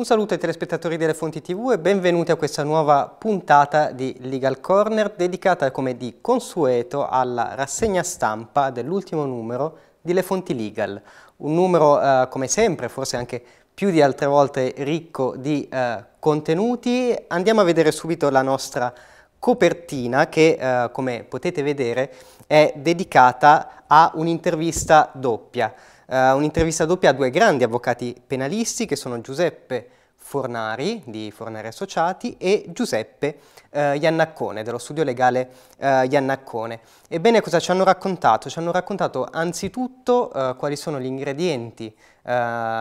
Un saluto ai telespettatori delle Fonti TV e benvenuti a questa nuova puntata di Legal Corner dedicata come di consueto alla rassegna stampa dell'ultimo numero di Le Fonti Legal. Un numero eh, come sempre, forse anche più di altre volte ricco di eh, contenuti. Andiamo a vedere subito la nostra copertina che eh, come potete vedere è dedicata a un'intervista doppia. Uh, un'intervista doppia a due grandi avvocati penalisti che sono Giuseppe Fornari di Fornari Associati e Giuseppe eh, Iannaccone dello studio legale eh, Iannaccone. Ebbene cosa ci hanno raccontato? Ci hanno raccontato anzitutto eh, quali sono gli ingredienti eh,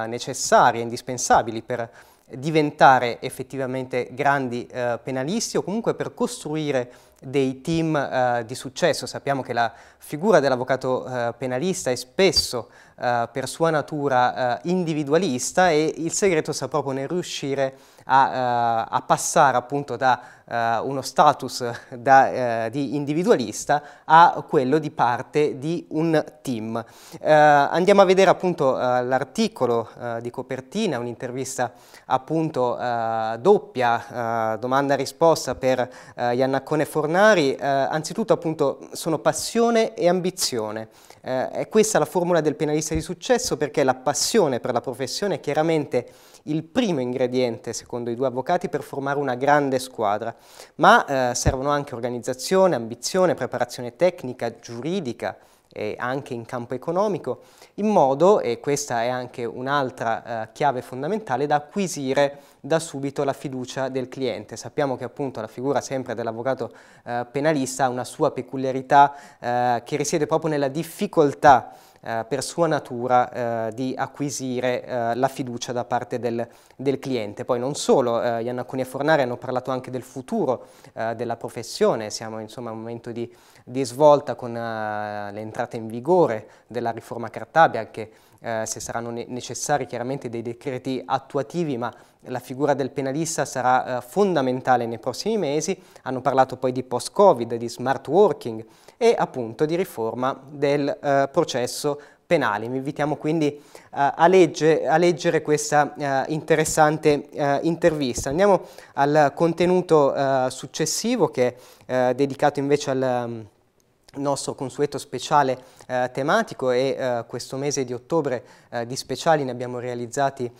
necessari e indispensabili per diventare effettivamente grandi eh, penalisti o comunque per costruire dei team eh, di successo. Sappiamo che la figura dell'avvocato eh, penalista è spesso eh, per sua natura eh, individualista e il segreto sta proprio nel riuscire a, eh, a passare appunto da eh, uno status da, di individualista a quello di parte di un team. andiamo a vedere appunto l'articolo di copertina, un'intervista appunto doppia, domanda-risposta per Iannacone Fornelli Fornari, eh, anzitutto appunto sono passione e ambizione. Eh, è questa la formula del penalista di successo perché la passione per la professione è chiaramente il primo ingrediente, secondo i due avvocati, per formare una grande squadra, ma eh, servono anche organizzazione, ambizione, preparazione tecnica, giuridica, eh, anche in campo economico, in modo, e questa è anche un'altra eh, chiave fondamentale, da acquisire da subito la fiducia del cliente. Sappiamo che appunto la figura sempre dell'avvocato eh, penalista ha una sua peculiarità eh, che risiede proprio nella difficoltà eh, per sua natura eh, di acquisire eh, la fiducia da parte del, del cliente. Poi non solo, eh, Ianna Cunha Fornari hanno parlato anche del futuro eh, della professione, siamo insomma a un momento di, di svolta con eh, l'entrata in vigore della riforma Cartabia che eh, se saranno ne necessari chiaramente dei decreti attuativi, ma la figura del penalista sarà fondamentale nei prossimi mesi. Hanno parlato poi di post-Covid, di smart working, e appunto di riforma del eh, processo penale. Vi invitiamo quindi eh, a, legge, a, leggere questa eh, interessante eh, intervista. Andiamo al contenuto eh, successivo che è eh, dedicato invece al mm, nostro consueto speciale eh, tematico e eh, questo mese di ottobre eh, di speciali ne abbiamo realizzati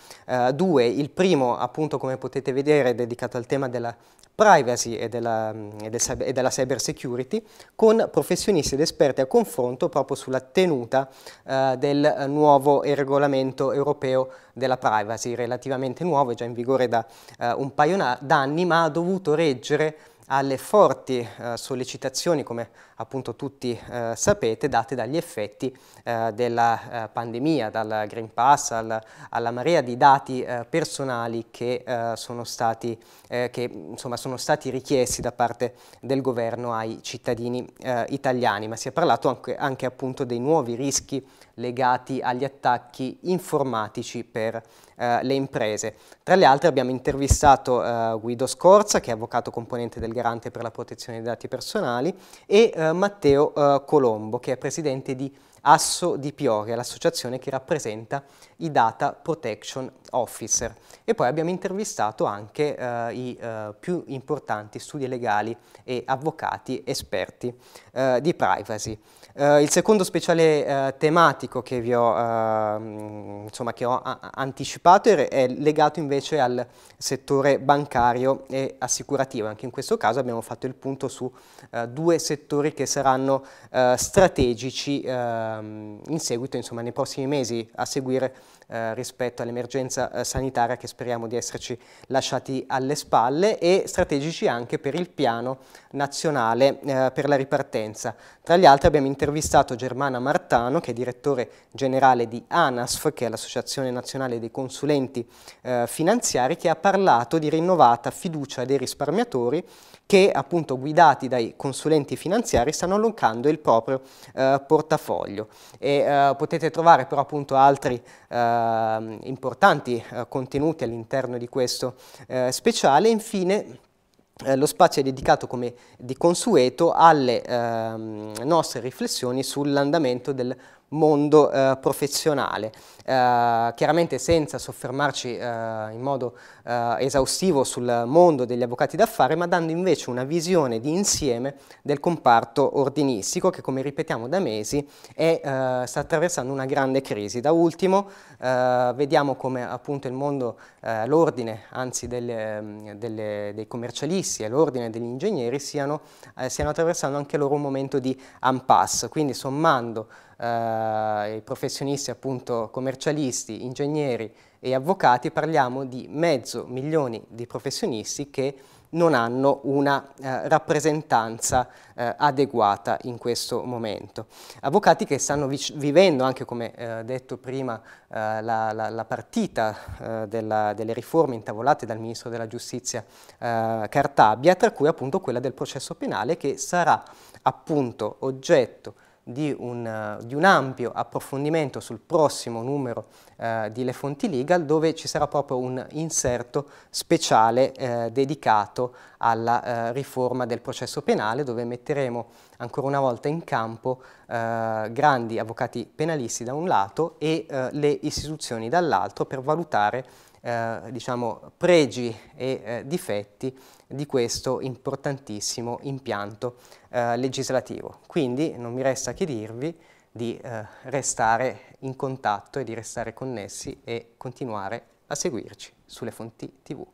due. Il primo appunto come potete vedere è dedicato al tema della privacy e della, mm, e, del, e della cyber security con professionisti ed esperti a confronto proprio sulla tenuta eh, del nuovo regolamento europeo della privacy, relativamente nuovo, è già in vigore da eh, un paio d'anni, ma ha dovuto reggere alle forti eh, sollecitazioni, come appunto tutti eh, sapete, date dagli effetti eh, della eh, pandemia, dal Green Pass al, alla marea di dati eh, personali che, eh, sono stati, che insomma, sono stati richiesti da parte del governo ai cittadini italiani, ma si è parlato anche, anche appunto dei nuovi rischi legati agli attacchi informatici per eh, le imprese. Tra le altre abbiamo intervistato eh, Guido Scorza, che è avvocato componente del Garante per la protezione dei dati personali, e eh, Matteo eh, Colombo, che è presidente di Asso di Peoria, l'associazione che rappresenta i Data Protection Officer. E poi abbiamo intervistato anche eh, i eh, più importanti studi legali e avvocati esperti eh, di privacy. Eh, il secondo speciale eh, tematico che vi ho, ehm, insomma, che ho anticipato è legato invece al settore bancario e assicurativo. Anche in questo caso abbiamo fatto il punto su eh, due settori che saranno strategici Ehm, in seguito, insomma, nei prossimi mesi a seguire eh, rispetto all'emergenza eh, sanitaria che speriamo di esserci lasciati alle spalle e strategici anche per il piano nazionale eh, per la ripartenza. Tra gli altri abbiamo intervistato Germana Martano che è direttore generale di ANASF che è l'Associazione Nazionale dei Consulenti eh, Finanziari che ha parlato di rinnovata fiducia dei risparmiatori che appunto guidati dai consulenti finanziari stanno allungando il proprio portafoglio e potete trovare però appunto altri eh, Ehm, importanti eh, contenuti all'interno di questo eh, speciale. Infine, eh, lo spazio è dedicato come di consueto alle ehm, nostre riflessioni sull'andamento del mondo eh, professionale. Eh, chiaramente senza soffermarci eh, in modo eh, esaustivo sul mondo degli avvocati d'affari, ma dando invece una visione di insieme del comparto ordinistico che, come ripetiamo da mesi, è, eh, sta attraversando una grande crisi. Da ultimo eh, vediamo come appunto il mondo, l'ordine, anzi delle, mm, delle, dei commercialisti e l'ordine degli ingegneri siano, stiano attraversando anche loro un momento di impasse, quindi sommando eh, i professionisti appunto commercialisti, ingegneri e avvocati, parliamo di mezzo milione di professionisti che non hanno una eh, rappresentanza eh, adeguata in questo momento. Avvocati che stanno vi vivendo anche, come eh, detto prima, eh, la, la, la, partita eh, della, delle riforme intavolate dal Ministro della Giustizia eh, Cartabia, tra cui appunto quella del processo penale che sarà appunto oggetto di un, eh, di un, ampio approfondimento sul prossimo numero eh, di Le Fonti Legal dove ci sarà proprio un inserto speciale eh, dedicato alla eh, riforma del processo penale dove metteremo ancora una volta in campo eh, grandi avvocati penalisti da un lato e eh, le istituzioni dall'altro per valutare eh, diciamo, pregi e eh, difetti di questo importantissimo impianto eh, legislativo. Quindi non mi resta che dirvi di eh, restare in contatto e di restare connessi e continuare a seguirci sulle fonti TV.